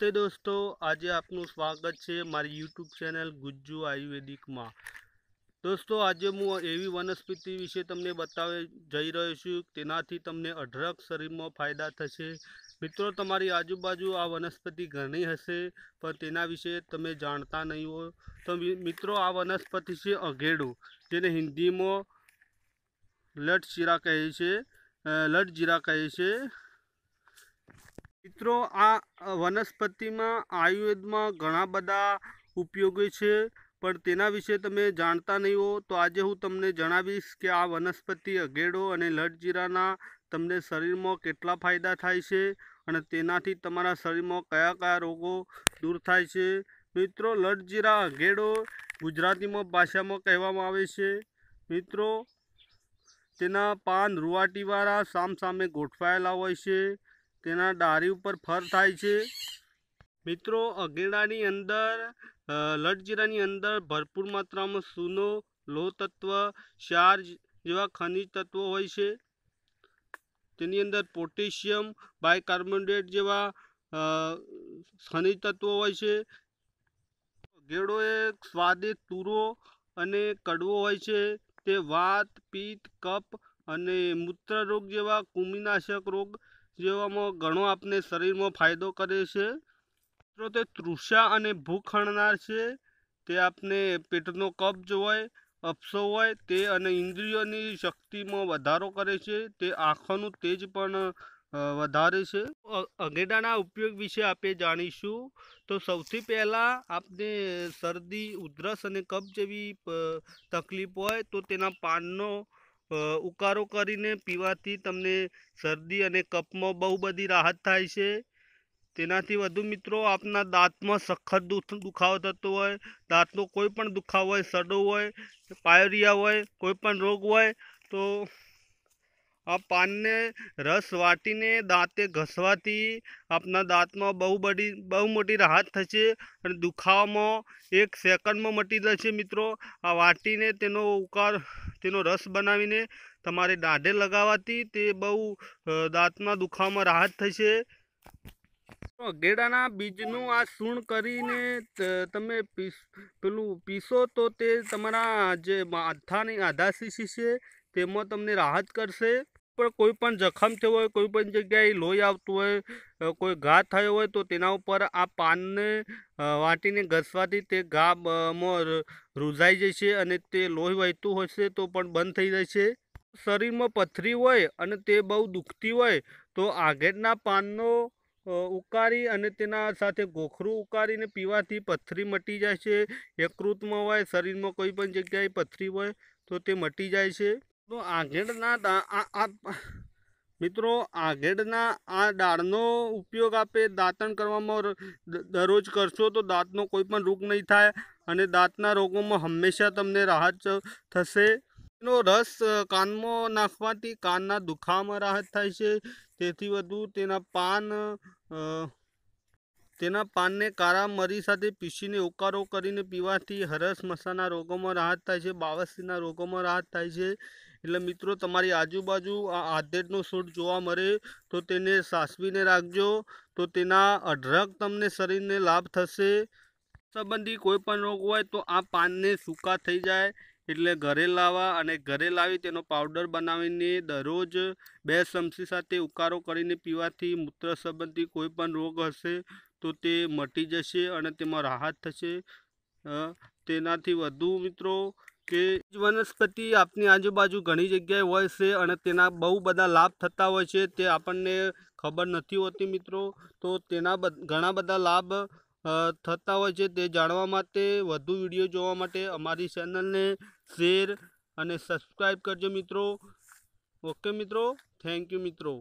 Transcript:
નમસ્તે દોસ્તો આજે આપનું સ્વાગત છે મારી યુટ્યુબ ચેનલ ગુજ્જુ આયુર્વેદિકમાં દોસ્તો આજે હું એવી વનસ્પતિ વિશે તમને બતાવી જઈ રહ્યો છું તેનાથી તમને અઢળક શરીરમાં ફાયદા થશે મિત્રો તમારી આજુબાજુ આ વનસ્પતિ ઘણી હશે પણ તેના વિશે તમે જાણતા નહીં હો તો મિત્રો આ વનસ્પતિ છે અઘેડું જેને હિન્દીમાં લટ શીરા કહે છે લટ જીરા કહે છે મિત્રો આ વનસ્પતિમાં આયુર્વેદમાં ઘણા બધા ઉપયોગી છે પણ તેના વિશે તમે જાણતા નહીં હો તો આજે હું તમને જણાવીશ કે આ વનસ્પતિ અઘેડો અને લટજીરાના તમને શરીરમાં કેટલા ફાયદા થાય છે અને તેનાથી તમારા શરીરમાં કયા કયા રોગો દૂર થાય છે મિત્રો લટજીરા અઘેડો ગુજરાતીમાં ભાષામાં કહેવામાં આવે છે મિત્રો તેના પાન રૂવાટીવાળા સામસામે ગોઠવાયેલા હોય છે તેના ડારી ઉપર ફર થાય છે મિત્રો અગેડાની અંદર લટજીરાની અંદર ભરપૂર માત્રામાં સૂનો લોહ તત્વ ક્ષાર જેવા ખનિજ તત્વો હોય છે તેની અંદર પોટેશિયમ બાયકાર્બોનેટ જેવા ખનિજ તત્વો હોય છે ગેડો એ સ્વાદિષ્ટ તુરો અને કડવો હોય છે તે વાત પિત્ત કપ અને મૂત્રરોગ જેવા કૃમિનાશક રોગ જેવામાં ઘણો આપને શરીરમાં ફાયદો કરે છે તો તે તૃષા અને ભૂખ હણનાર છે તે આપને પેટનો કબજ હોય અપસો હોય તે અને ઇન્દ્રિયોની શક્તિમાં વધારો કરે છે તે આંખોનું તેજ પણ વધારે છે અગેડાના ઉપયોગ વિશે આપણે જાણીશું તો સૌથી પહેલાં આપને શરદી ઉધરસ અને કબ જેવી તકલીફ હોય તો તેના પાનનો ઉકાળો કરીને પીવાથી તમને શરદી અને કપમાં બહુ બધી રાહત થાય છે તેનાથી વધુ મિત્રો આપના દાંતમાં સખત દુખાવો થતો હોય દાંતનો કોઈ પણ દુખાવો હોય સડો હોય પાયરિયા હોય કોઈ પણ રોગ હોય તો આ પાનને રસ વાટીને દાંતે ઘસવાથી આપના દાંતમાં બહુ બધી બહુ મોટી રાહત થશે અને દુખાવામાં એક સેકન્ડમાં મટી જશે મિત્રો આ વાટીને તેનો ઉકાર તેનો રસ બનાવીને તમારે દાંઢે લગાવવાથી તે બહુ દાંતના દુખાવામાં રાહત થશે અગેડાના બીજનું આ સૂણ કરીને તમે પીસ પેલું પીસો તો તે તમારા જે આધાની આધાશીશી છે તેમાં તમને રાહત કરશે પણ કોઈ પણ જખમ થયો હોય કોઈ પણ જગ્યાએ લોહી આવતું હોય કોઈ ઘા થયો હોય તો તેના ઉપર આ પાનને વાટીને ઘસવાથી તે ઘામાં રૂઝાઈ જશે અને તે લોહી વહેતું હશે તો પણ બંધ થઈ જશે શરીરમાં પથરી હોય અને તે બહુ દુખતી હોય તો આઘેરના પાનનો ઉકારી અને તેના સાથે ગોખરું ઉકારીને પીવાથી પથરી મટી જાય છે યકૃતમાં હોય શરીરમાં કોઈ પણ જગ્યાએ પથરી હોય તો તે મટી જાય છે તો આઘેડના આ મિત્રો આઘેડના આ દાળનો ઉપયોગ આપે દાંતણ કરવામાં દરરોજ કરશો તો દાંતનો કોઈ પણ રોગ નહીં થાય અને દાંતના રોગોમાં હંમેશા તમને રાહત થશે એનો રસ કાનમાં નાખવાથી કાનના દુખાવામાં રાહત થાય છે તેથી વધુ તેના પાન તેના પાનને કારા મરી સાથે પીસીને ઉકારો કરીને પીવાથી હરસ મસાના રોગોમાં રાહત થાય છે બાવસીના રોગોમાં રાહત થાય છે એટલે મિત્રો તમારી આજુબાજુ આ આધેડનો સૂટ જોવા મળે તો તેને સાસવીને રાખજો તો તેના અઢળક તમને શરીરને લાભ થશે સંબંધી કોઈ પણ રોગ હોય તો આ પાનને સૂકા થઈ જાય એટલે ઘરે લાવવા અને ઘરે લાવી તેનો પાવડર બનાવીને દરરોજ બે ચમચી સાથે ઉકારો કરીને પીવાથી મૂત્ર સંબંધી કોઈપણ રોગ હશે તો તે મટી જશે અને તેમાં રાહત થશે તેનાથી વધુ મિત્રો કે વનસ્પતિ આપની આજુબાજુ ઘણી જગ્યાએ હોય છે અને તેના બહુ બધા લાભ થતા હોય છે તે આપણને ખબર નથી હોતી મિત્રો તો તેના ઘણા બધા લાભ થતા હોય છે તે જાણવા માટે વધુ વિડીયો જોવા માટે અમારી ચેનલને શેર અને સબસ્ક્રાઈબ કરજો મિત્રો ઓકે મિત્રો થેન્ક યુ મિત્રો